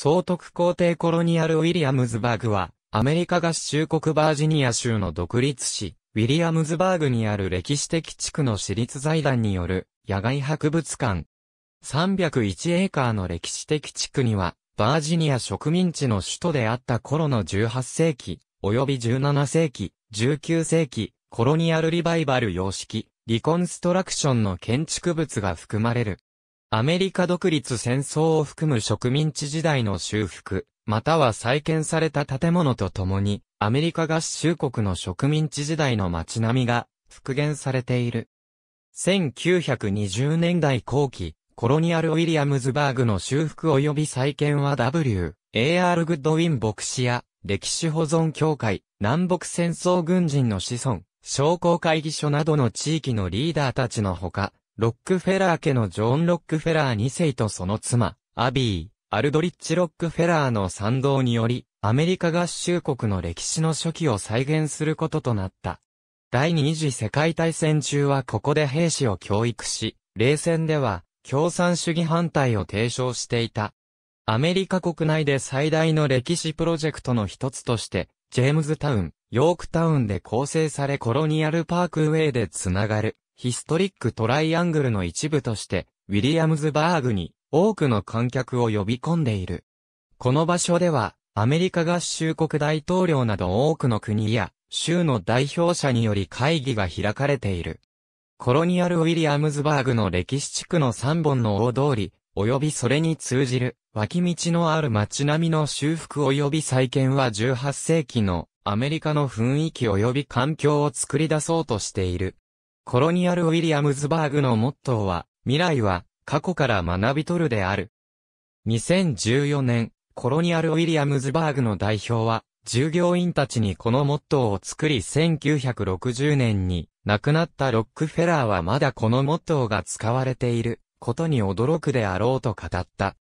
総督皇帝コロニアル・ウィリアムズバーグは、アメリカ合衆国バージニア州の独立市、ウィリアムズバーグにある歴史的地区の私立財団による野外博物館。301エーカーの歴史的地区には、バージニア植民地の首都であった頃の18世紀、及び17世紀、19世紀、コロニアルリバイバル様式、リコンストラクションの建築物が含まれる。アメリカ独立戦争を含む植民地時代の修復、または再建された建物とともに、アメリカ合衆国の植民地時代の街並みが復元されている。1920年代後期、コロニアル・ウィリアムズバーグの修復及び再建は W、A.R. グッドウィン牧師や、歴史保存協会、南北戦争軍人の子孫、商工会議所などの地域のリーダーたちのほか、ロックフェラー家のジョン・ロックフェラー2世とその妻、アビー、アルドリッチ・ロックフェラーの賛同により、アメリカ合衆国の歴史の初期を再現することとなった。第二次世界大戦中はここで兵士を教育し、冷戦では共産主義反対を提唱していた。アメリカ国内で最大の歴史プロジェクトの一つとして、ジェームズタウン、ヨークタウンで構成されコロニアルパークウェイでつながるヒストリックトライアングルの一部として、ウィリアムズバーグに多くの観客を呼び込んでいる。この場所では、アメリカ合衆国大統領など多くの国や州の代表者により会議が開かれている。コロニアルウィリアムズバーグの歴史地区の3本の大通り、及びそれに通じる脇道のある街並みの修復及び再建は18世紀のアメリカの雰囲気及び環境を作り出そうとしている。コロニアル・ウィリアムズバーグのモットーは、未来は過去から学び取るである。2014年、コロニアル・ウィリアムズバーグの代表は、従業員たちにこのモットーを作り1960年に亡くなったロックフェラーはまだこのモットーが使われていることに驚くであろうと語った。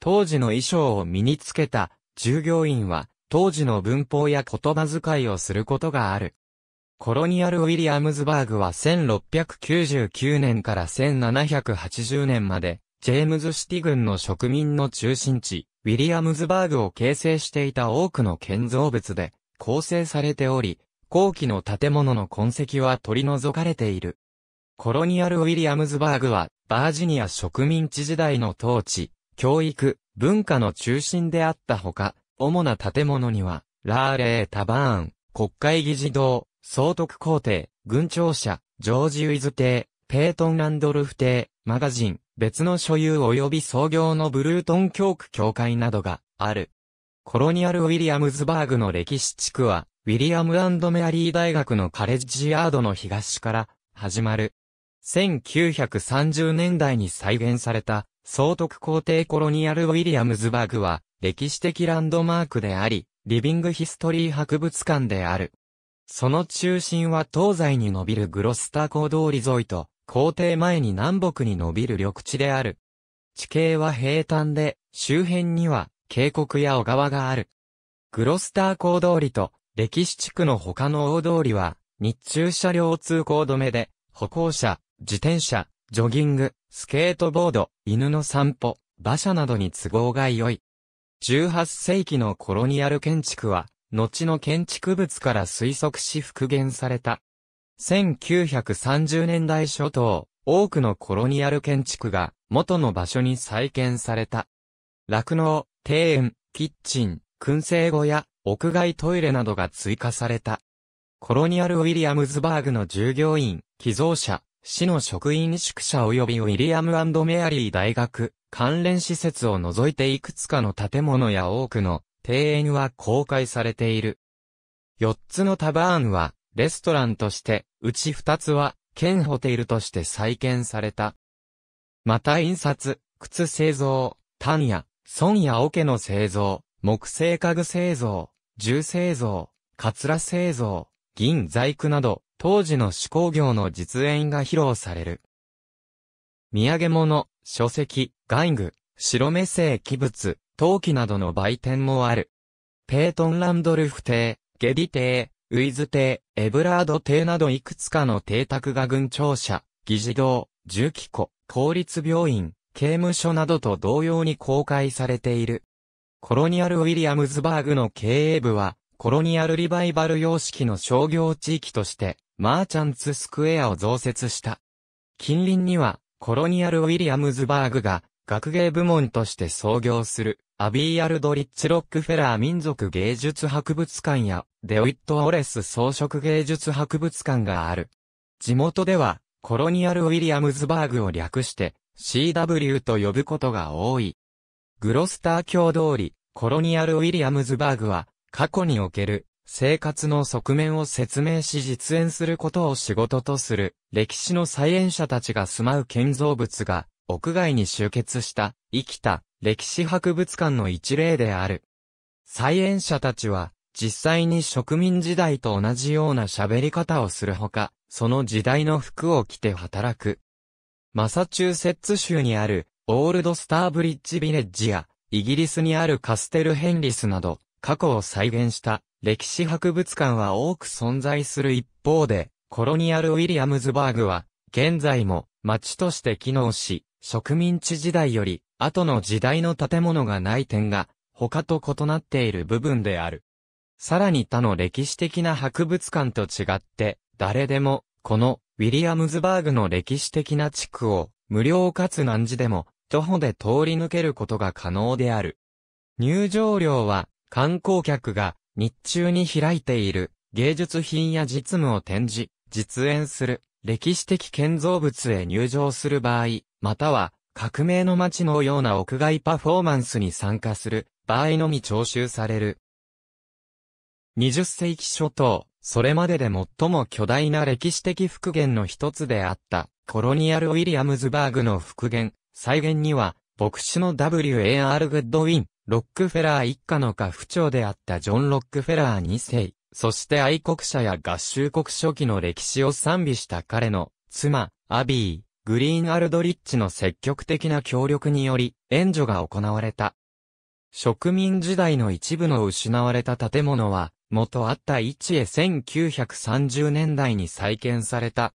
当時の衣装を身につけた従業員は当時の文法や言葉遣いをすることがある。コロニアル・ウィリアムズバーグは1699年から1780年まで、ジェームズシティ軍の植民の中心地、ウィリアムズバーグを形成していた多くの建造物で構成されており、後期の建物の痕跡は取り除かれている。コロニアル・ウィリアムズバーグは、バージニア植民地時代の統治、教育、文化の中心であったほか、主な建物には、ラーレー・タバーン、国会議事堂、総督皇帝、軍庁舎、ジョージ・ウィズ邸、ペートン・ランドルフ邸、マガジン、別の所有及び創業のブルートン教区教会などがある。コロニアル・ウィリアムズバーグの歴史地区は、ウィリアムメアリー大学のカレッジヤードの東から始まる。1930年代に再現された総督皇帝コロニアル・ウィリアムズバーグは歴史的ランドマークであり、リビングヒストリー博物館である。その中心は東西に伸びるグロスター港通り沿いと、皇帝前に南北に伸びる緑地である。地形は平坦で、周辺には渓谷や小川がある。グロスター港通りと歴史地区の他の大通りは、日中車両通行止めで、歩行者、自転車、ジョギング、スケートボード、犬の散歩、馬車などに都合が良い。18世紀のコロニアル建築は、後の建築物から推測し復元された。1930年代初頭、多くのコロニアル建築が元の場所に再建された。酪農、庭園、キッチン、燻製小屋、屋外トイレなどが追加された。コロニアルウィリアムズバーグの従業員、寄贈者、市の職員宿舎及びウィリアムメアリー大学、関連施設を除いていくつかの建物や多くの庭園は公開されている。四つのタバーンは、レストランとして、うち二つは、県ホテルとして再建された。また印刷、靴製造、単や、孫や桶の製造、木製家具製造、銃製造、カツラ製造、銀細工など、当時の手工業の実演が披露される。土産物、書籍、玩具、白目製器物、陶器などの売店もある。ペートンランドルフ邸、ゲディ邸、ウィズ邸、エブラード邸などいくつかの邸宅が軍庁舎、議事堂、重機庫、公立病院、刑務所などと同様に公開されている。コロニアルウィリアムズバーグの経営部は、コロニアルリバイバル様式の商業地域として、マーチャンツスクエアを増設した。近隣には、コロニアルウィリアムズバーグが、学芸部門として創業する、アビー・アルドリッチ・ロックフェラー民族芸術博物館や、デオイット・オレス装飾芸術博物館がある。地元では、コロニアル・ウィリアムズバーグを略して、CW と呼ぶことが多い。グロスター教通り、コロニアル・ウィリアムズバーグは、過去における、生活の側面を説明し実演することを仕事とする、歴史の再演者たちが住まう建造物が、屋外に集結した生きた歴史博物館の一例である。再演者たちは実際に植民時代と同じような喋り方をするほか、その時代の服を着て働く。マサチューセッツ州にあるオールドスターブリッジビレッジやイギリスにあるカステルヘンリスなど過去を再現した歴史博物館は多く存在する一方で、コロニアル・ウィリアムズバーグは現在も町として機能し、植民地時代より、後の時代の建物がない点が、他と異なっている部分である。さらに他の歴史的な博物館と違って、誰でも、この、ウィリアムズバーグの歴史的な地区を、無料かつ何時でも、徒歩で通り抜けることが可能である。入場料は、観光客が、日中に開いている、芸術品や実務を展示、実演する、歴史的建造物へ入場する場合、または革命の街のような屋外パフォーマンスに参加する場合のみ徴収される。20世紀初頭、それまでで最も巨大な歴史的復元の一つであったコロニアル・ウィリアムズバーグの復元、再現には牧師の W.A.R. グッドウィン、ロックフェラー一家の家父長であったジョン・ロックフェラー2世、そして愛国者や合衆国初期の歴史を賛美した彼の妻、アビー、グリーンアルドリッチの積極的な協力により援助が行われた。植民時代の一部の失われた建物は、元あった位置へ1930年代に再建された。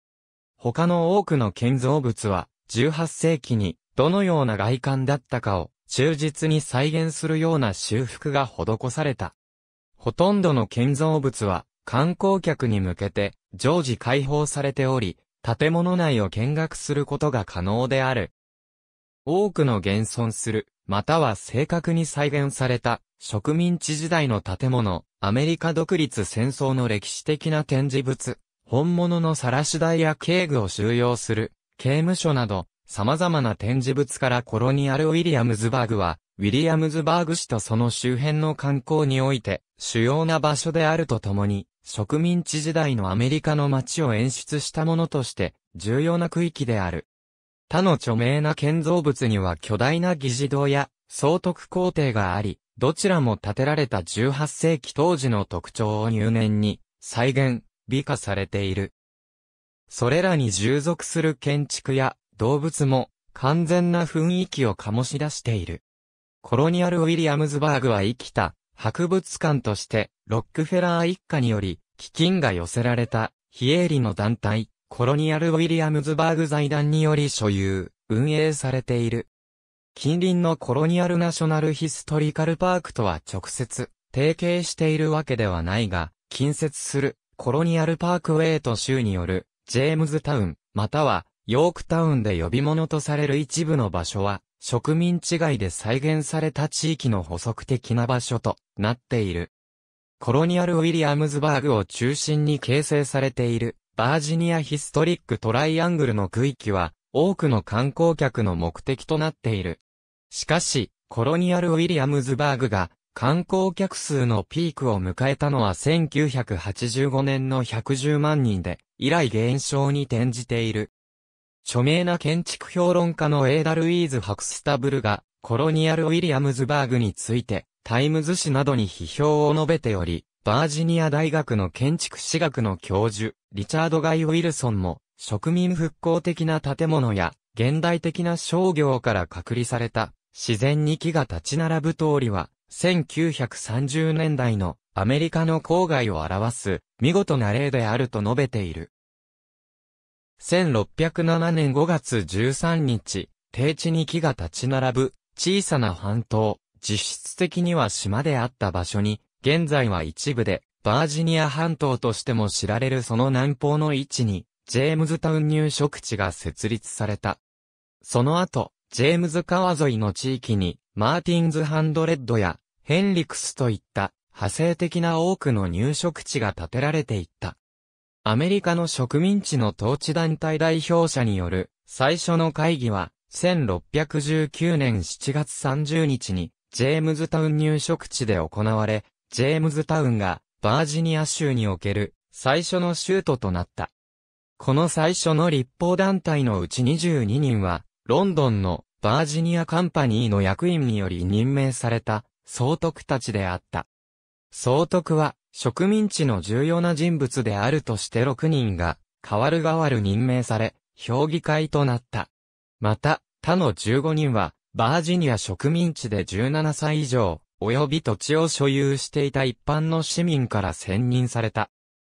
他の多くの建造物は、18世紀にどのような外観だったかを忠実に再現するような修復が施された。ほとんどの建造物は観光客に向けて常時開放されており、建物内を見学することが可能である。多くの現存する、または正確に再現された植民地時代の建物、アメリカ独立戦争の歴史的な展示物、本物の晒し台や警具を収容する刑務所など、様々な展示物からコロニアル・ウィリアムズバーグは、ウィリアムズバーグ市とその周辺の観光において、主要な場所であるとともに、植民地時代のアメリカの街を演出したものとして、重要な区域である。他の著名な建造物には巨大な議事堂や、総督皇帝があり、どちらも建てられた18世紀当時の特徴を入念に、再現、美化されている。それらに従属する建築や動物も完全な雰囲気を醸し出している。コロニアル・ウィリアムズバーグは生きた博物館としてロックフェラー一家により基金が寄せられた非営利の団体コロニアル・ウィリアムズバーグ財団により所有、運営されている。近隣のコロニアル・ナショナル・ヒストリカル・パークとは直接提携しているわけではないが、近接するコロニアル・パークウェイと州によるジェームズタウンまたはヨークタウンで呼び物とされる一部の場所は植民地外で再現された地域の補足的な場所となっている。コロニアル・ウィリアムズバーグを中心に形成されているバージニア・ヒストリック・トライアングルの区域は多くの観光客の目的となっている。しかし、コロニアル・ウィリアムズバーグが観光客数のピークを迎えたのは1985年の110万人で、以来減少に転じている。著名な建築評論家のエーダルイーズ・ハクスタブルが、コロニアル・ウィリアムズバーグについて、タイムズ紙などに批評を述べており、バージニア大学の建築史学の教授、リチャード・ガイ・ウィルソンも、植民復興的な建物や、現代的な商業から隔離された、自然に木が立ち並ぶ通りは、1930年代のアメリカの郊外を表す、見事な例であると述べている。1607年5月13日、低地に木が立ち並ぶ、小さな半島、実質的には島であった場所に、現在は一部で、バージニア半島としても知られるその南方の位置に、ジェームズタウン入植地が設立された。その後、ジェームズ川沿いの地域に、マーティンズハンドレッドや、ヘンリクスといった、派生的な多くの入植地が建てられていった。アメリカの植民地の統治団体代表者による最初の会議は、1619年7月30日に、ジェームズタウン入植地で行われ、ジェームズタウンがバージニア州における最初の州都となった。この最初の立法団体のうち22人は、ロンドンのバージニアカンパニーの役員により任命された総督たちであった。総督は植民地の重要な人物であるとして6人が、代わる代わる任命され、評議会となった。また、他の15人は、バージニア植民地で17歳以上、及び土地を所有していた一般の市民から選任された。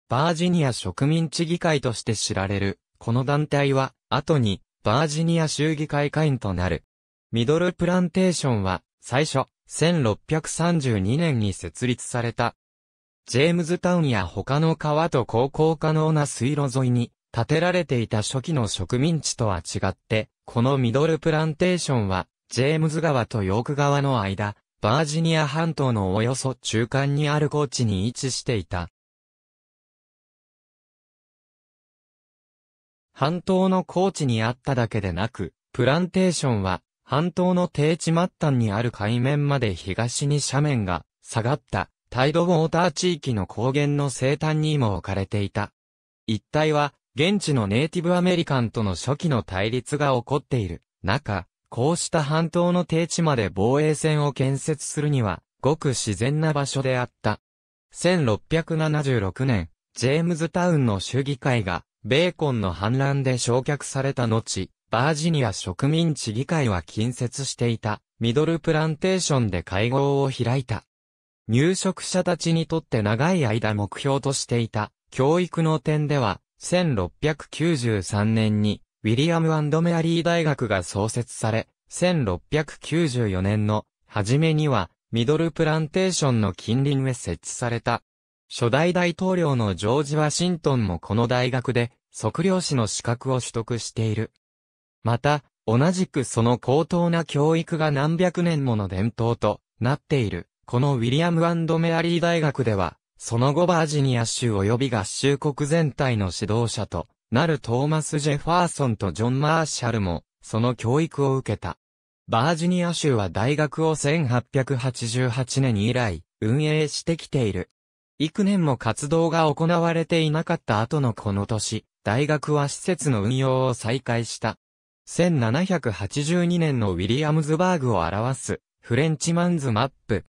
バージニア植民地議会として知られる、この団体は、後に、バージニア州議会会員となる。ミドルプランテーションは、最初、1632年に設立された、ジェームズタウンや他の川と航行可能な水路沿いに建てられていた初期の植民地とは違って、このミドルプランテーションは、ジェームズ川とヨーク川の間、バージニア半島のおよそ中間にある高地に位置していた。半島の高地にあっただけでなく、プランテーションは、半島の低地末端にある海面まで東に斜面が下がったタイドウォーター地域の高原の生誕にも置かれていた。一帯は、現地のネイティブアメリカンとの初期の対立が起こっている中、こうした半島の低地まで防衛線を建設するには、ごく自然な場所であった。1676年、ジェームズタウンの州議会が、ベーコンの反乱で焼却された後、バージニア植民地議会は近接していた、ミドルプランテーションで会合を開いた。入植者たちにとって長い間目標としていた、教育の点では、1693年に、ウィリアムメアリー大学が創設され、1694年の、初めには、ミドルプランテーションの近隣へ設置された。初代大統領のジョージ・ワシントンもこの大学で、測量士の資格を取得している。また、同じくその高等な教育が何百年もの伝統となっている。このウィリアムメアリー大学では、その後バージニア州及び合衆国全体の指導者となるトーマス・ジェファーソンとジョン・マーシャルも、その教育を受けた。バージニア州は大学を1888年以来、運営してきている。幾年も活動が行われていなかった後のこの年、大学は施設の運用を再開した。1782年のウィリアムズバーグを表す、フレンチマンズマップ、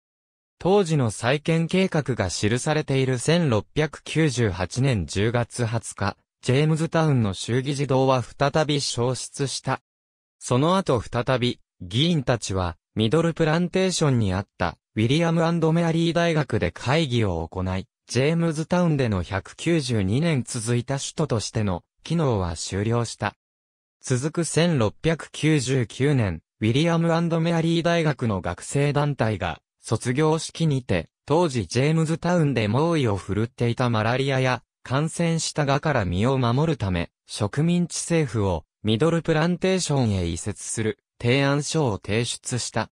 当時の再建計画が記されている1698年10月20日、ジェームズタウンの衆議児童は再び消失した。その後再び、議員たちは、ミドルプランテーションにあった、ウィリアムメアリー大学で会議を行い、ジェームズタウンでの192年続いた首都としての機能は終了した。続く1699年、ウィリアムメアリー大学の学生団体が卒業式にて、当時ジェームズタウンで猛威を振るっていたマラリアや、感染したがから身を守るため、植民地政府をミドルプランテーションへ移設する提案書を提出した。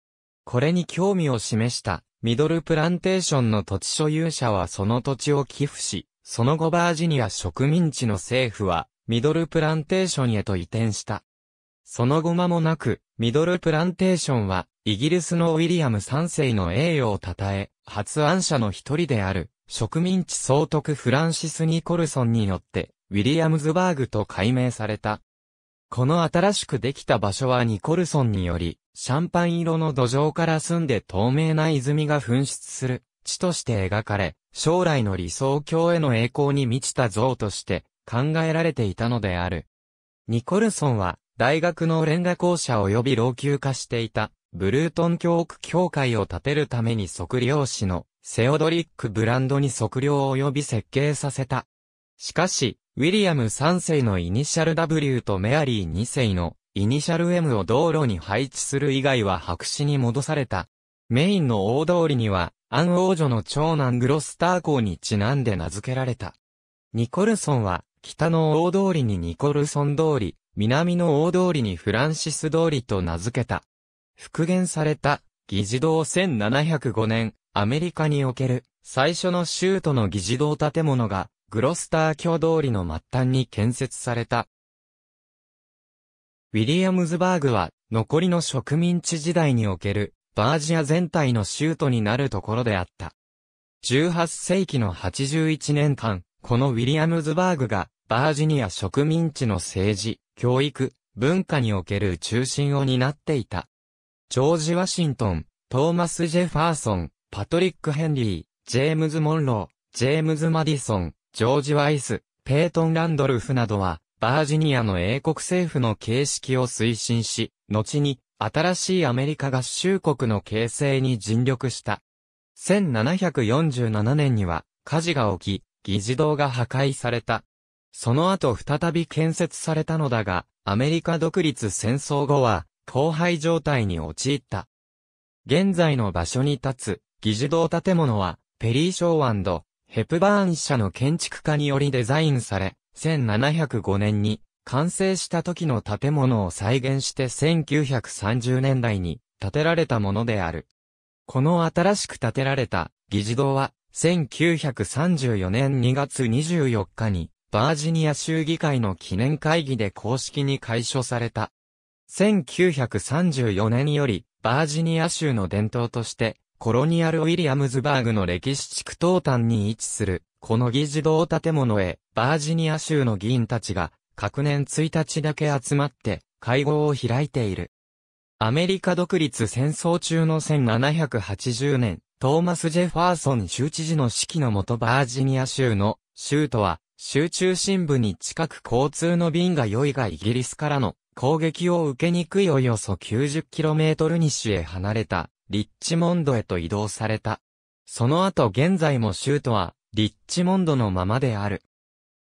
これに興味を示したミドルプランテーションの土地所有者はその土地を寄付し、その後バージニア植民地の政府はミドルプランテーションへと移転した。その後間もなく、ミドルプランテーションはイギリスのウィリアム3世の栄誉を称え、発案者の一人である、植民地総督フランシス・ニコルソンによって、ウィリアムズバーグと改名された。この新しくできた場所はニコルソンにより、シャンパン色の土壌から澄んで透明な泉が噴出する地として描かれ、将来の理想郷への栄光に満ちた像として考えられていたのである。ニコルソンは大学の連絡校舎及び老朽化していたブルートン教区教会を建てるために測量士のセオドリック・ブランドに測量及び設計させた。しかし、ウィリアム3世のイニシャル W とメアリー2世のイニシャル M を道路に配置する以外は白紙に戻された。メインの大通りには、アン王女の長男グロスター校にちなんで名付けられた。ニコルソンは、北の大通りにニコルソン通り、南の大通りにフランシス通りと名付けた。復元された議事堂1705年、アメリカにおける最初の州都の議事堂建物がグロスター教通りの末端に建設された。ウィリアムズバーグは残りの植民地時代におけるバージア全体の州都になるところであった。18世紀の81年間、このウィリアムズバーグがバージニア植民地の政治、教育、文化における中心を担っていた。ジョージ・ワシントン、トーマス・ジェファーソン、パトリック・ヘンリー、ジェームズ・モンロー、ジェームズ・マディソン、ジョージ・ワイス、ペイトン・ランドルフなどは、バージニアの英国政府の形式を推進し、後に、新しいアメリカ合衆国の形成に尽力した。1747年には、火事が起き、議事堂が破壊された。その後再び建設されたのだが、アメリカ独立戦争後は、荒廃状態に陥った。現在の場所に立つ、議事堂建物は、ペリー・ショーヘプバーン社の建築家によりデザインされ、1705年に完成した時の建物を再現して1930年代に建てられたものである。この新しく建てられた議事堂は1934年2月24日にバージニア州議会の記念会議で公式に解消された。1934年より、バージニア州の伝統として、コロニアル・ウィリアムズバーグの歴史地区東端に位置する、この議事堂建物へ、バージニア州の議員たちが、各年1日だけ集まって、会合を開いている。アメリカ独立戦争中の1780年、トーマス・ジェファーソン州知事の指揮のもとバージニア州の州都は、州中心部に近く交通の便が良いがイギリスからの攻撃を受けにくいおよそ 90km 西へ離れた、リッチモンドへと移動された。その後現在も州都は、リッチモンドのままである。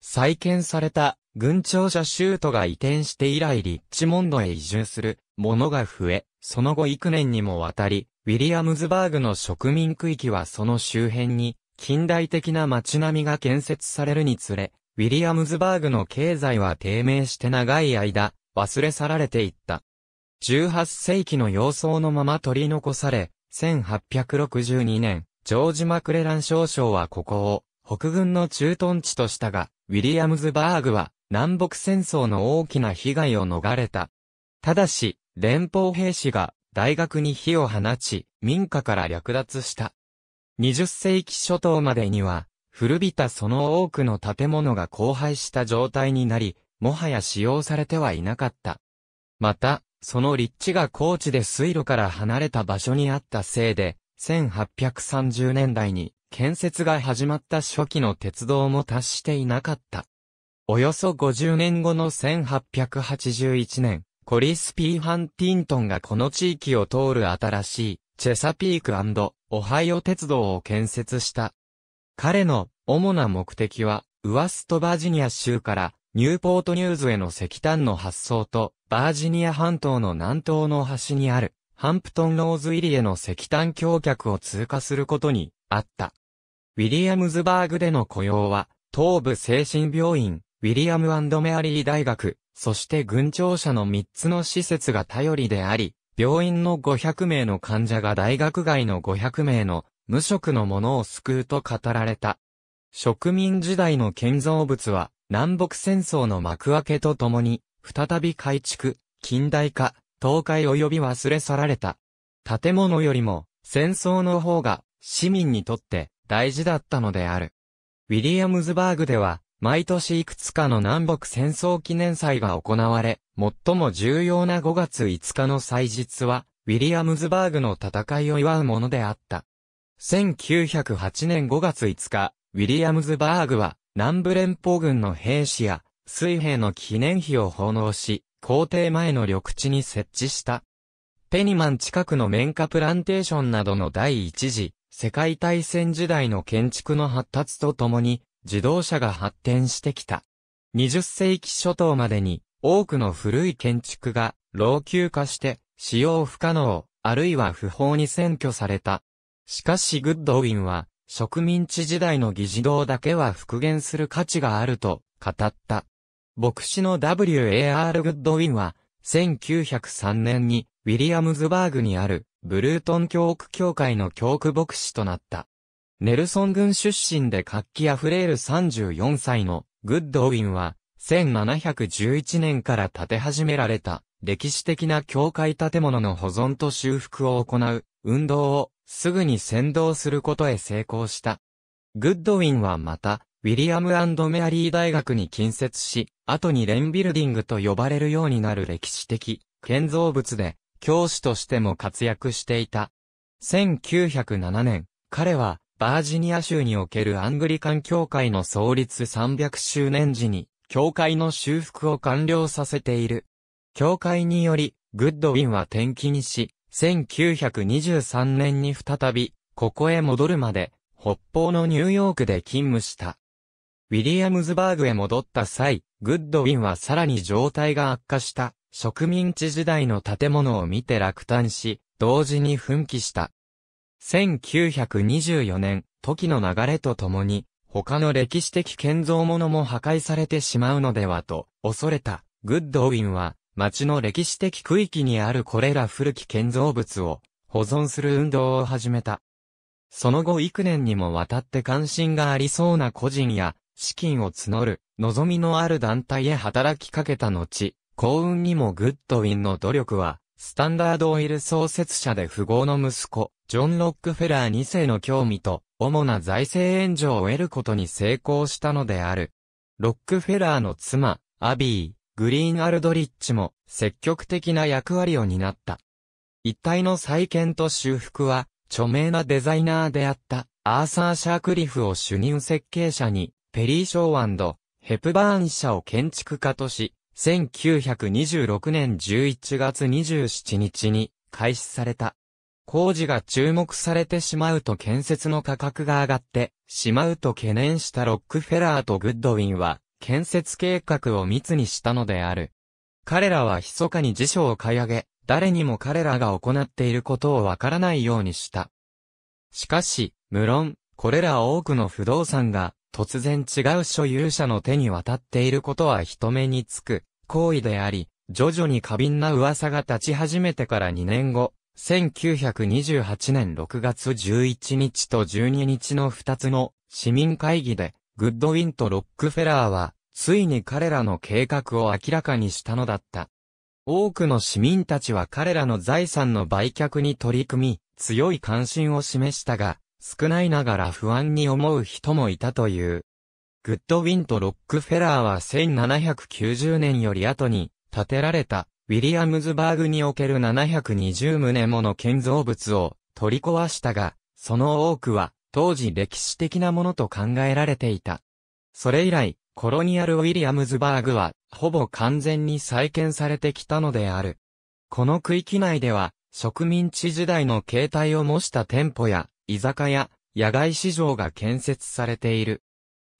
再建された、軍庁舎州都が移転して以来リッチモンドへ移住する、者が増え、その後幾年にもわたり、ウィリアムズバーグの植民区域はその周辺に、近代的な街並みが建設されるにつれ、ウィリアムズバーグの経済は低迷して長い間、忘れ去られていった。18世紀の様相のまま取り残され、1862年、ジョージ・マクレラン少将はここを北軍の駐屯地としたが、ウィリアムズバーグは南北戦争の大きな被害を逃れた。ただし、連邦兵士が大学に火を放ち、民家から略奪した。20世紀初頭までには、古びたその多くの建物が荒廃した状態になり、もはや使用されてはいなかった。また、その立地が高地で水路から離れた場所にあったせいで、1830年代に建設が始まった初期の鉄道も達していなかった。およそ50年後の1881年、コリス・ピー・ハンティントンがこの地域を通る新しいチェサピークオハイオ鉄道を建設した。彼の主な目的は、ウワストバージニア州からニューポートニューズへの石炭の発送と、バージニア半島の南東の端にある、ハンプトンローズ入りへの石炭橋脚を通過することに、あった。ウィリアムズバーグでの雇用は、東部精神病院、ウィリアムメアリー大学、そして軍庁舎の3つの施設が頼りであり、病院の500名の患者が大学外の500名の無職の者を救うと語られた。植民時代の建造物は、南北戦争の幕開けとともに、再び改築、近代化、倒壊及び忘れ去られた。建物よりも、戦争の方が、市民にとって大事だったのである。ウィリアムズバーグでは、毎年いくつかの南北戦争記念祭が行われ、最も重要な5月5日の祭日は、ウィリアムズバーグの戦いを祝うものであった。1908年5月5日、ウィリアムズバーグは、南部連邦軍の兵士や、水兵の記念碑を奉納し、皇帝前の緑地に設置した。ペニマン近くの綿花プランテーションなどの第一次、世界大戦時代の建築の発達とともに、自動車が発展してきた。20世紀初頭までに、多くの古い建築が、老朽化して、使用不可能、あるいは不法に占拠された。しかしグッドウィンは、植民地時代の議事堂だけは復元する価値があると語った。牧師の W.A.R. グッドウィンは、1903年にウィリアムズバーグにあるブルートン教区教会の教区牧師となった。ネルソン軍出身で活気あふれる34歳のグッドウィンは、1711年から建て始められた歴史的な教会建物の保存と修復を行う運動をすぐに先導することへ成功した。グッドウィンはまた、ウィリアムメアリー大学に近接し、後にレンビルディングと呼ばれるようになる歴史的建造物で、教師としても活躍していた。1907年、彼は、バージニア州におけるアングリカン教会の創立300周年時に、教会の修復を完了させている。教会により、グッドウィンは転勤し、1923年に再び、ここへ戻るまで、北方のニューヨークで勤務した。ウィリアムズバーグへ戻った際、グッドウィンはさらに状態が悪化した、植民地時代の建物を見て落胆し、同時に奮起した。1924年、時の流れとともに、他の歴史的建造物も破壊されてしまうのではと、恐れた、グッドウィンは、町の歴史的区域にあるこれら古き建造物を保存する運動を始めた。その後幾年にもわたって関心がありそうな個人や資金を募る望みのある団体へ働きかけた後、幸運にもグッドウィンの努力は、スタンダードオイル創設者で富豪の息子、ジョン・ロックフェラー2世の興味と、主な財政援助を得ることに成功したのである。ロックフェラーの妻、アビー、グリーンアルドリッチも積極的な役割を担った。一体の再建と修復は、著名なデザイナーであったアーサー・シャークリフを主任設計者に、ペリー・ショーヘプバーン社を建築家とし、1926年11月27日に開始された。工事が注目されてしまうと建設の価格が上がってしまうと懸念したロックフェラーとグッドウィンは建設計画を密にしたのである。彼らは密かに辞書を買い上げ、誰にも彼らが行っていることをわからないようにした。しかし、無論、これら多くの不動産が、突然違う所有者の手に渡っていることは人目につく、行為であり、徐々に過敏な噂が立ち始めてから2年後、1928年6月11日と12日の2つの市民会議で、グッドウィンとロックフェラーは、ついに彼らの計画を明らかにしたのだった。多くの市民たちは彼らの財産の売却に取り組み、強い関心を示したが、少ないながら不安に思う人もいたという。グッドウィンとロックフェラーは1790年より後に建てられたウィリアムズバーグにおける720棟もの建造物を取り壊したが、その多くは当時歴史的なものと考えられていた。それ以来、コロニアル・ウィリアムズバーグは、ほぼ完全に再建されてきたのである。この区域内では、植民地時代の形態を模した店舗や、居酒屋、野外市場が建設されている。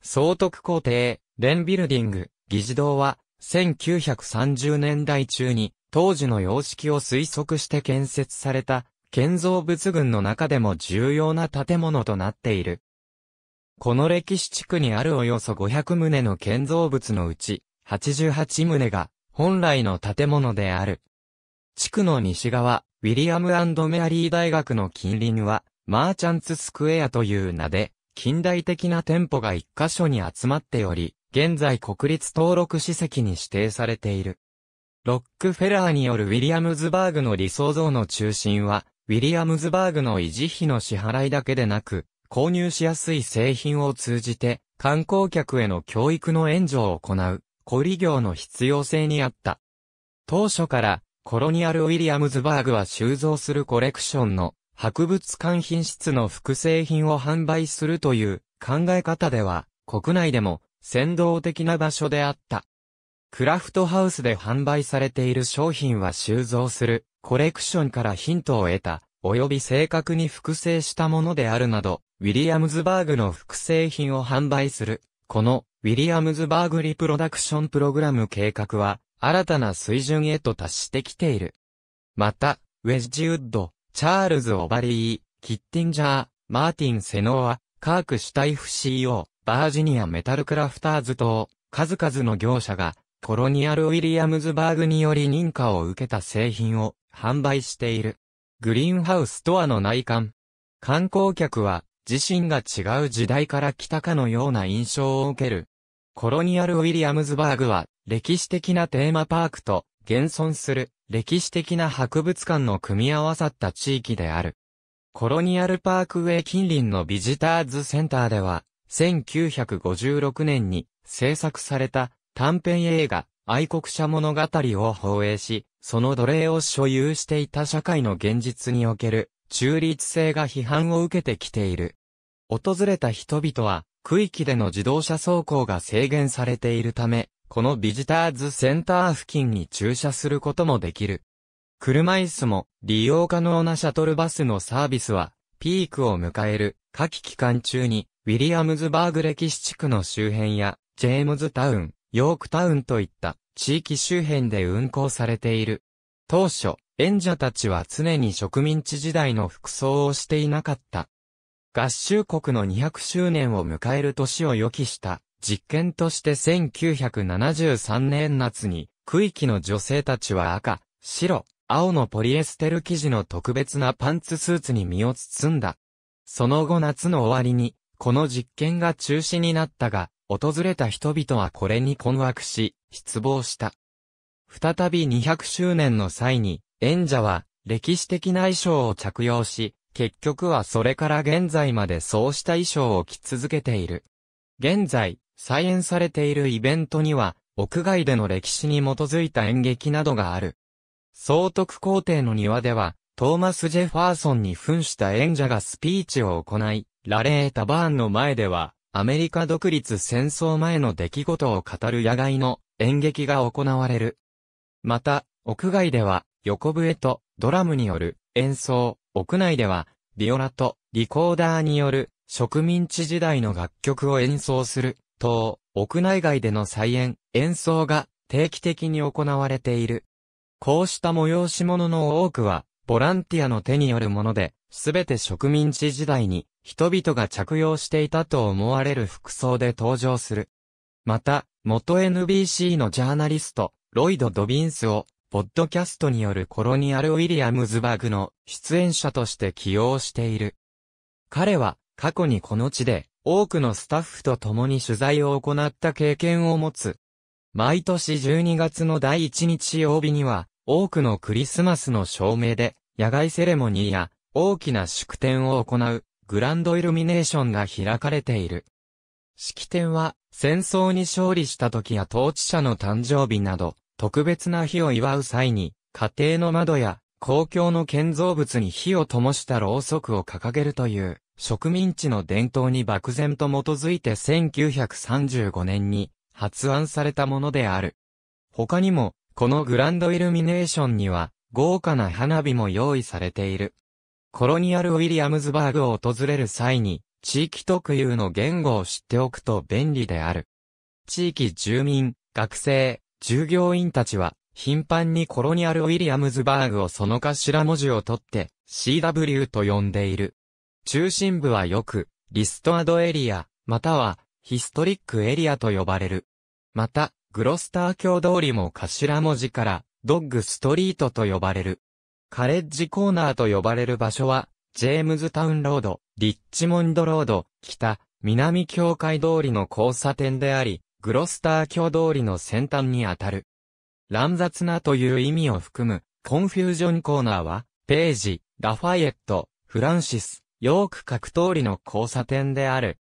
総督皇帝、レンビルディング、議事堂は、1930年代中に、当時の様式を推測して建設された建造物群の中でも重要な建物となっている。この歴史地区にあるおよそ500棟の建造物のうち、88棟が本来の建物である。地区の西側、ウィリアムメアリー大学の近隣は、マーチャンツスクエアという名で、近代的な店舗が一箇所に集まっており、現在国立登録史跡に指定されている。ロックフェラーによるウィリアムズバーグの理想像の中心は、ウィリアムズバーグの維持費の支払いだけでなく、購入しやすい製品を通じて、観光客への教育の援助を行う、小売業の必要性にあった。当初から、コロニアル・ウィリアムズバーグは収蔵するコレクションの博物館品質の複製品を販売するという考え方では、国内でも先導的な場所であった。クラフトハウスで販売されている商品は収蔵するコレクションからヒントを得た、及び正確に複製したものであるなど、ウィリアムズバーグの複製品を販売する。このウィリアムズバーグリプロダクションプログラム計画は、新たな水準へと達してきている。また、ウェッジウッド、チャールズ・オバリー、キッティンジャー、マーティン・セノア、カーク・シュタイフ CEO、バージニア・メタルクラフターズ等、数々の業者が、コロニアル・ウィリアムズバーグにより認可を受けた製品を販売している。グリーンハウスとはの内観。観光客は自身が違う時代から来たかのような印象を受ける。コロニアル・ウィリアムズバーグは歴史的なテーマパークと現存する歴史的な博物館の組み合わさった地域である。コロニアルパークウェイ近隣のビジターズセンターでは1956年に制作された短編映画、愛国者物語を放映し、その奴隷を所有していた社会の現実における中立性が批判を受けてきている。訪れた人々は、区域での自動車走行が制限されているため、このビジターズセンター付近に駐車することもできる。車椅子も利用可能なシャトルバスのサービスは、ピークを迎える夏季期間中に、ウィリアムズバーグ歴史地区の周辺や、ジェームズタウン、ヨークタウンといった地域周辺で運行されている。当初、演者たちは常に植民地時代の服装をしていなかった。合衆国の200周年を迎える年を予期した実験として1973年夏に区域の女性たちは赤、白、青のポリエステル生地の特別なパンツスーツに身を包んだ。その後夏の終わりに、この実験が中止になったが、訪れた人々はこれに困惑し、失望した。再び200周年の際に、演者は歴史的な衣装を着用し、結局はそれから現在までそうした衣装を着続けている。現在、再演されているイベントには、屋外での歴史に基づいた演劇などがある。総督皇帝の庭では、トーマス・ジェファーソンに扮した演者がスピーチを行い、ラレー・タバーンの前では、アメリカ独立戦争前の出来事を語る野外の演劇が行われる。また、屋外では横笛とドラムによる演奏、屋内ではビオラとリコーダーによる植民地時代の楽曲を演奏する、等、屋内外での再演、演奏が定期的に行われている。こうした催し物の多くは、ボランティアの手によるもので、すべて植民地時代に人々が着用していたと思われる服装で登場する。また、元 NBC のジャーナリスト、ロイド・ドビンスを、ポッドキャストによるコロニアル・ウィリアムズバグの出演者として起用している。彼は、過去にこの地で、多くのスタッフと共に取材を行った経験を持つ。毎年12月の第1日曜日には、多くのクリスマスの照明で、野外セレモニーや大きな祝典を行うグランドイルミネーションが開かれている。式典は戦争に勝利した時や統治者の誕生日など特別な日を祝う際に家庭の窓や公共の建造物に火を灯したろうそくを掲げるという植民地の伝統に漠然と基づいて1935年に発案されたものである。他にもこのグランドイルミネーションには豪華な花火も用意されている。コロニアルウィリアムズバーグを訪れる際に、地域特有の言語を知っておくと便利である。地域住民、学生、従業員たちは、頻繁にコロニアルウィリアムズバーグをその頭文字を取って、CW と呼んでいる。中心部はよく、リストアドエリア、または、ヒストリックエリアと呼ばれる。また、グロスター教通りも頭文字から、ドッグストリートと呼ばれる。カレッジコーナーと呼ばれる場所は、ジェームズタウンロード、リッチモンドロード、北、南教会通りの交差点であり、グロスター教通りの先端にあたる。乱雑なという意味を含む、コンフュージョンコーナーは、ページ、ラファイエット、フランシス、ヨーク各通りの交差点である。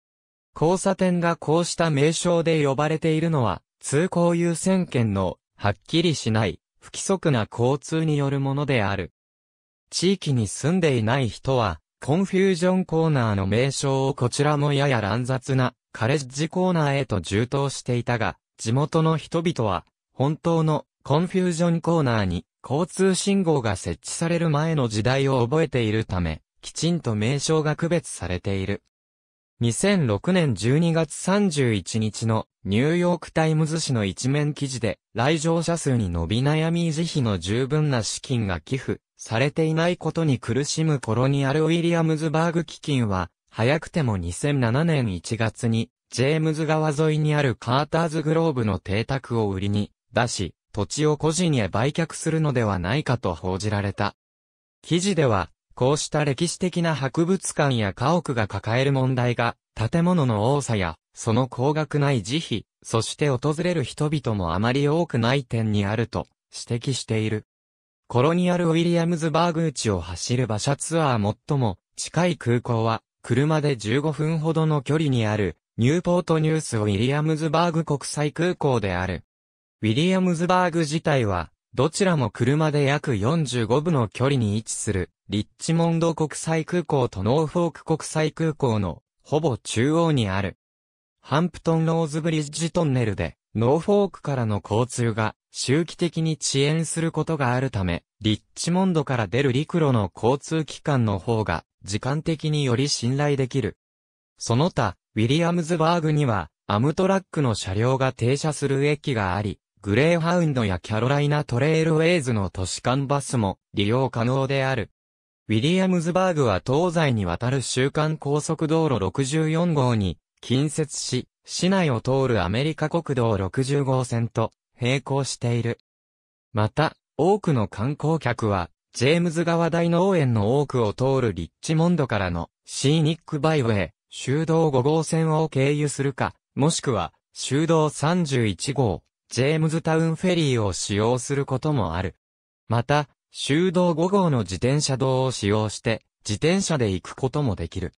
交差点がこうした名称で呼ばれているのは、通行優先権の、はっきりしない、不規則な交通によるものである。地域に住んでいない人は、コンフュージョンコーナーの名称をこちらもやや乱雑なカレッジコーナーへと充当していたが、地元の人々は、本当のコンフュージョンコーナーに交通信号が設置される前の時代を覚えているため、きちんと名称が区別されている。2006年12月31日のニューヨークタイムズ紙の一面記事で来場者数に伸び悩み維持費の十分な資金が寄付されていないことに苦しむコロニアル・ウィリアムズバーグ基金は早くても2007年1月にジェームズ川沿いにあるカーターズグローブの邸宅を売りに出し土地を個人へ売却するのではないかと報じられた。記事ではこうした歴史的な博物館や家屋が抱える問題が、建物の多さや、その高額な維持費、そして訪れる人々もあまり多くない点にあると指摘している。コロニアルウィリアムズバーグ地を走る馬車ツアー最も近い空港は、車で15分ほどの距離にある、ニューポートニュースウィリアムズバーグ国際空港である。ウィリアムズバーグ自体は、どちらも車で約45分の距離に位置する、リッチモンド国際空港とノーフォーク国際空港のほぼ中央にある。ハンプトンローズブリッジトンネルでノーフォークからの交通が周期的に遅延することがあるため、リッチモンドから出る陸路の交通機関の方が時間的により信頼できる。その他、ウィリアムズバーグにはアムトラックの車両が停車する駅があり、グレーハウンドやキャロライナトレイルウェイズの都市間バスも利用可能である。ウィリアムズバーグは東西にわたる週間高速道路64号に近接し、市内を通るアメリカ国道60号線と並行している。また、多くの観光客は、ジェームズ川大農園の多くを通るリッチモンドからのシーニックバイウェイ、修道5号線を経由するか、もしくは、修道31号、ジェームズタウンフェリーを使用することもある。また、修道5号の自転車道を使用して、自転車で行くこともできる。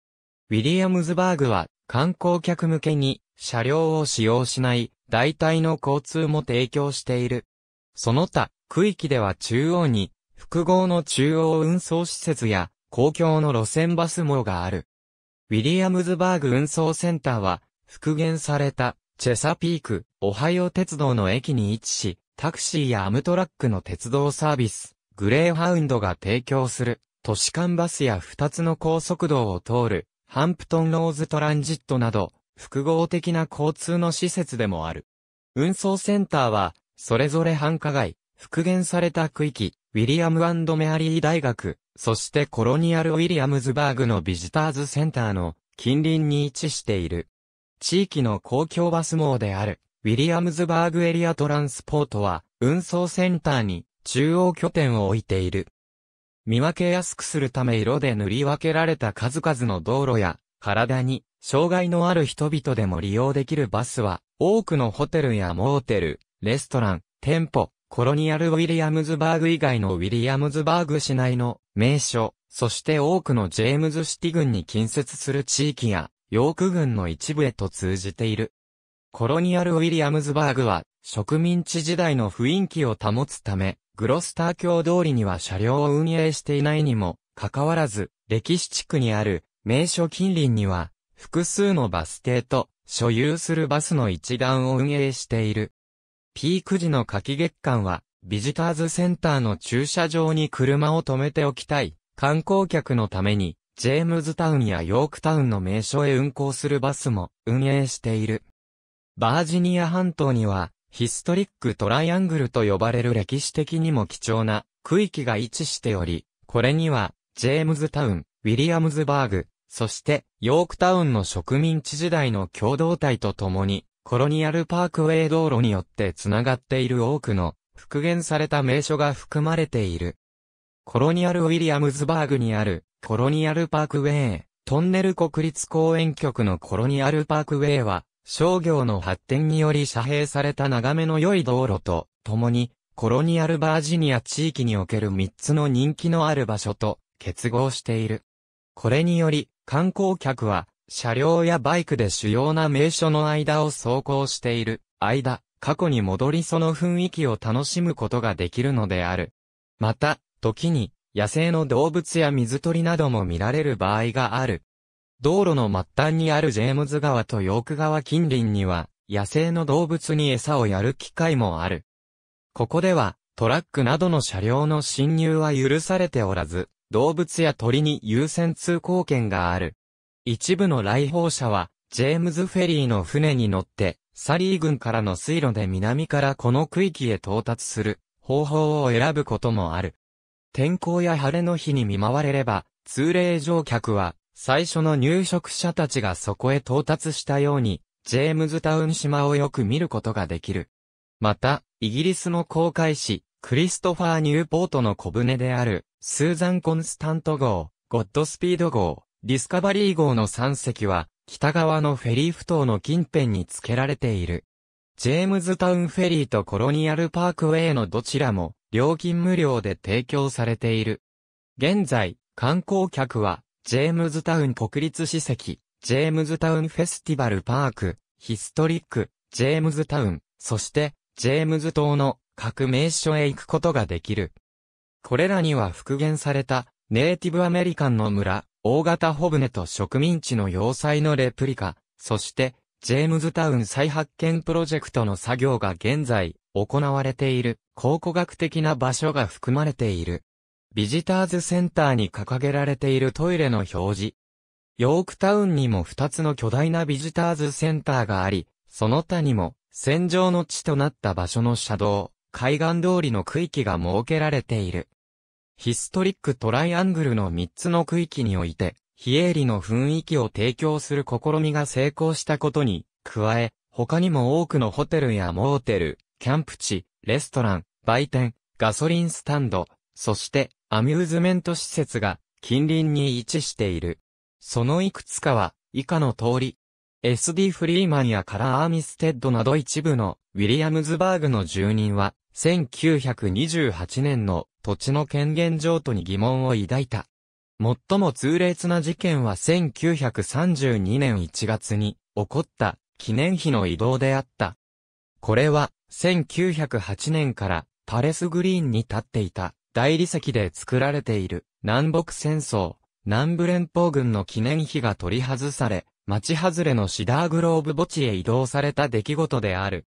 ウィリアムズバーグは、観光客向けに、車両を使用しない、代替の交通も提供している。その他、区域では中央に、複合の中央運送施設や、公共の路線バス網がある。ウィリアムズバーグ運送センターは、復元された、チェサピーク、オハイオ鉄道の駅に位置し、タクシーやアムトラックの鉄道サービス、グレーハウンドが提供する、都市間バスや2つの高速道を通る、ハンプトンローズトランジットなど、複合的な交通の施設でもある。運送センターは、それぞれ繁華街、復元された区域、ウィリアムメアリー大学、そしてコロニアルウィリアムズバーグのビジターズセンターの近隣に位置している。地域の公共バス網である、ウィリアムズバーグエリアトランスポートは、運送センターに中央拠点を置いている。見分けやすくするため色で塗り分けられた数々の道路や、体に障害のある人々でも利用できるバスは、多くのホテルやモーテル、レストラン、店舗、コロニアルウィリアムズバーグ以外のウィリアムズバーグ市内の名所、そして多くのジェームズシティ郡に近接する地域や、ヨーク郡の一部へと通じている。コロニアルウィリアムズバーグは、植民地時代の雰囲気を保つため、グロスター橋通りには車両を運営していないにも、かかわらず、歴史地区にある名所近隣には、複数のバス停と、所有するバスの一団を運営している。ピーク時の夏季月間は、ビジターズセンターの駐車場に車を止めておきたい観光客のために、ジェームズタウンやヨークタウンの名所へ運行するバスも運営している。バージニア半島にはヒストリックトライアングルと呼ばれる歴史的にも貴重な区域が位置しており、これには、ジェームズタウン、ウィリアムズバーグ、そして、ヨークタウンの植民地時代の共同体とともに、コロニアルパークウェイ道路によって繋がっている多くの復元された名所が含まれている。コロニアルウィリアムズバーグにあるコロニアルパークウェイ、トンネル国立公園局のコロニアルパークウェイは商業の発展により遮蔽された眺めの良い道路と、共に、コロニアルバージニア地域における3つの人気のある場所と結合している。これにより、観光客は、車両やバイクで主要な名所の間を走行している間、過去に戻りその雰囲気を楽しむことができるのである。また、時に、野生の動物や水鳥なども見られる場合がある。道路の末端にあるジェームズ川とヨーク川近隣には、野生の動物に餌をやる機会もある。ここでは、トラックなどの車両の侵入は許されておらず、動物や鳥に優先通行権がある。一部の来訪者は、ジェームズフェリーの船に乗って、サリー軍からの水路で南からこの区域へ到達する方法を選ぶこともある。天候や晴れの日に見舞われれば、通例乗客は最初の入植者たちがそこへ到達したように、ジェームズタウン島をよく見ることができる。また、イギリスの航海士、クリストファー・ニューポートの小舟である、スーザン・コンスタント号、ゴッドスピード号、ディスカバリー号の3隻は、北側のフェリーフ島の近辺に付けられている。ジェームズタウンフェリーとコロニアルパークウェイのどちらも、料金無料で提供されている。現在、観光客は、ジェームズタウン国立史跡、ジェームズタウンフェスティバルパーク、ヒストリック、ジェームズタウン、そして、ジェームズ島の各名所へ行くことができる。これらには復元された、ネイティブアメリカンの村、大型ホブネと植民地の要塞のレプリカ、そして、ジェームズタウン再発見プロジェクトの作業が現在、行われている、考古学的な場所が含まれている。ビジターズセンターに掲げられているトイレの表示。ヨークタウンにも2つの巨大なビジターズセンターがあり、その他にも、戦場の地となった場所の車道、海岸通りの区域が設けられている。ヒストリックトライアングルの3つの区域において、非営利の雰囲気を提供する試みが成功したことに、加え、他にも多くのホテルやモーテル、キャンプ地、レストラン、売店、ガソリンスタンド、そして、アミューズメント施設が近隣に位置している。そのいくつかは以下の通り、SD フリーマンやカラーアーミステッドなど一部のウィリアムズバーグの住人は1928年の土地の権限譲渡に疑問を抱いた。最も痛烈な事件は1932年1月に起こった記念碑の移動であった。これは1908年からパレスグリーンに立っていた大理石で作られている南北戦争、南部連邦軍の記念碑が取り外され、町外れのシダーグローブ墓地へ移動された出来事である。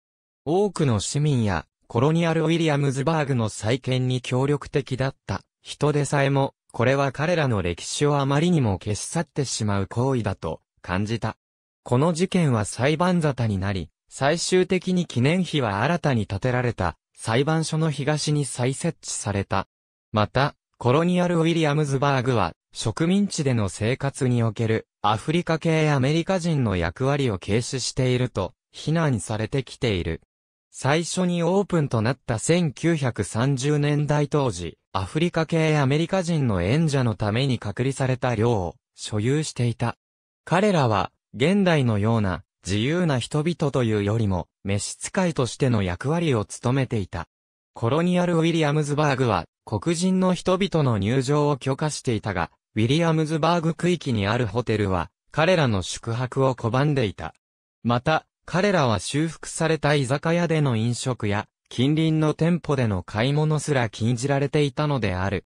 多くの市民やコロニアル・ウィリアムズバーグの再建に協力的だった人でさえも、これは彼らの歴史をあまりにも消し去ってしまう行為だと感じた。この事件は裁判沙汰になり、最終的に記念碑は新たに建てられた裁判所の東に再設置された。また、コロニアル・ウィリアムズバーグは、植民地での生活におけるアフリカ系アメリカ人の役割を軽視していると非難されてきている。最初にオープンとなった1930年代当時、アフリカ系アメリカ人の演者のために隔離された寮を所有していた。彼らは、現代のような自由な人々というよりも、召使いとしての役割を務めていた。コロニアル・ウィリアムズバーグは、黒人の人々の入場を許可していたが、ウィリアムズバーグ区域にあるホテルは、彼らの宿泊を拒んでいた。また、彼らは修復された居酒屋での飲食や、近隣の店舗での買い物すら禁じられていたのである。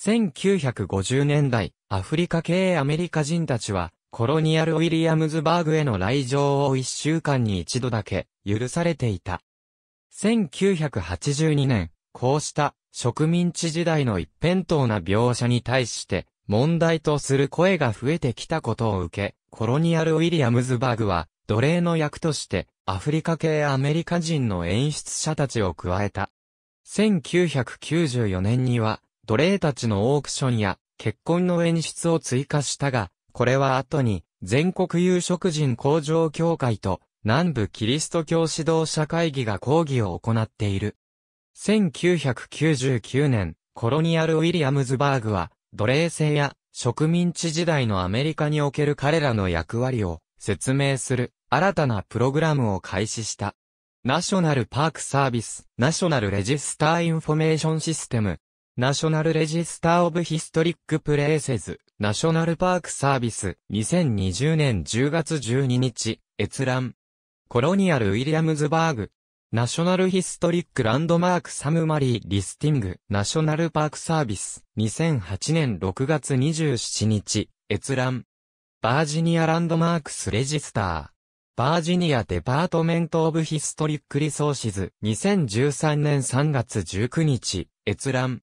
1950年代、アフリカ系アメリカ人たちは、コロニアル・ウィリアムズバーグへの来場を1週間に一度だけ許されていた。1982年、こうした植民地時代の一辺倒な描写に対して問題とする声が増えてきたことを受け、コロニアル・ウィリアムズバーグは奴隷の役としてアフリカ系アメリカ人の演出者たちを加えた。1994年には奴隷たちのオークションや結婚の演出を追加したが、これは後に全国有色人工場協会と南部キリスト教指導者会議が講義を行っている。1999年、コロニアル・ウィリアムズバーグは、奴隷制や植民地時代のアメリカにおける彼らの役割を説明する新たなプログラムを開始した。ナショナルパークサービス、ナショナルレジスターインフォメーションシステム、ナショナルレジスターオブヒストリックプレイセズ、ナショナルパークサービス、2020年10月12日、閲覧。コロニアル・ウィリアムズバーグ、ナショナルヒストリックランドマークサムマリーリスティングナショナルパークサービス2008年6月27日閲覧バージニアランドマークスレジスターバージニアデパートメントオブヒストリックリソーシズ2013年3月19日閲覧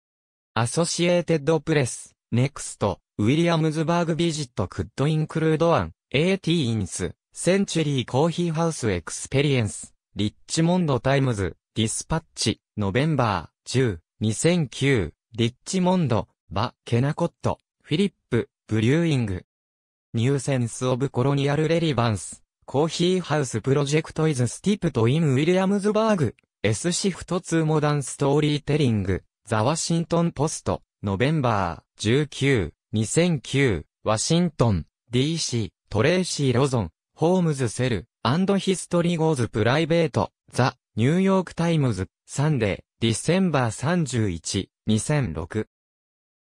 アソシエーテッドプレスネクストウィリアムズバーグビジットクッドインクルードアン AT インスセンチュリーコーヒーハウスエクスペリエンスリッチモンドタイムズ、ディスパッチ、ノベンバー、10、2009、リッチモンド、バ、ケナコット、フィリップ、ブリューイング。ニューセンスオブコロニアルレリバンス、コーヒーハウスプロジェクトイズスティプトインウィリアムズバーグ、エス・シフトツー・モダンストーリーテリング、ザワシントンポスト、ノベンバー、19、2009、ワシントン、DC、トレーシー・ロゾン、ホームズセル、アンドヒストリーゴーズプライベート、ザ、ニューヨークタイムズ、サンデー、ディセンバー31、2006。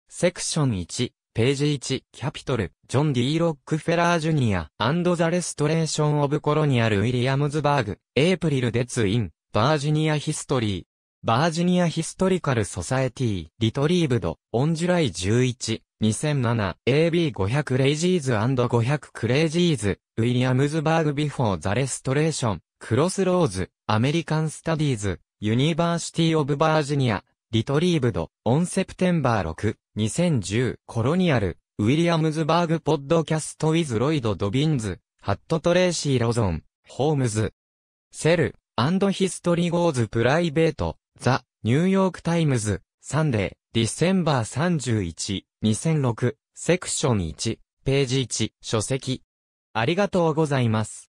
セクション1、ページ1、キャピトル、ジョン・ディー・ロックフェラー・ジュニア、アンド・ザ・レストレーション・オブ・コロニアル・ウィリアムズバーグ、エイプリル・デツ・イン、バージニア・ヒストリー、バージニア・ヒストリカル・ソサエティ、リトリーブド、オン・ジュライ11、2007AB500 レイジーズ &500 クレイジーズ、ウィリアムズバーグビフォーザレストレーション、クロスローズ、アメリカンスタディーズ、ユニバーシティオブバージニア、リトリーブド、オンセプテンバー6、2010、コロニアル、ウィリアムズバーグポッドキャストウィズロイド・ドビンズ、ハット・トレーシー・ロゾン、ホームズ、セル、アンドヒストリーゴーズ・プライベート、ザ・ニューヨーク・タイムズ、サンデー、ディセンバー31、2006、セクション1、ページ1、書籍。ありがとうございます。